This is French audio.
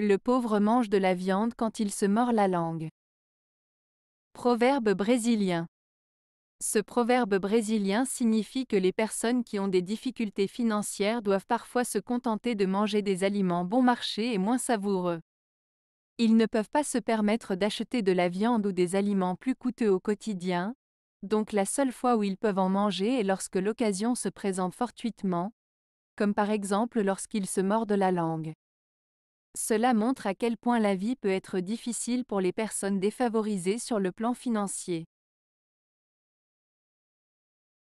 Le pauvre mange de la viande quand il se mord la langue. Proverbe brésilien. Ce proverbe brésilien signifie que les personnes qui ont des difficultés financières doivent parfois se contenter de manger des aliments bon marché et moins savoureux. Ils ne peuvent pas se permettre d'acheter de la viande ou des aliments plus coûteux au quotidien, donc la seule fois où ils peuvent en manger est lorsque l'occasion se présente fortuitement, comme par exemple lorsqu'ils se mordent la langue. Cela montre à quel point la vie peut être difficile pour les personnes défavorisées sur le plan financier.